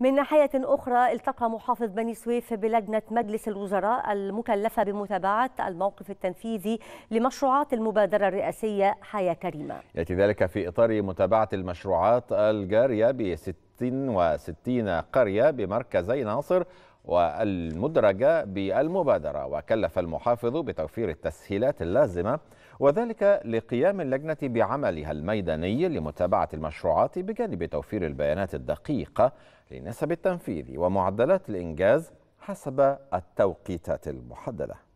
من ناحية أخرى التقى محافظ بني سويف بلجنة مجلس الوزراء المكلفة بمتابعة الموقف التنفيذي لمشروعات المبادرة الرئاسية حياة كريمة يأتي ذلك في إطار متابعة المشروعات الجارية بست 66 قرية بمركزي ناصر والمدرجة بالمبادرة وكلف المحافظ بتوفير التسهيلات اللازمة وذلك لقيام اللجنة بعملها الميداني لمتابعة المشروعات بجانب توفير البيانات الدقيقة لنسب التنفيذ ومعدلات الإنجاز حسب التوقيتات المحدده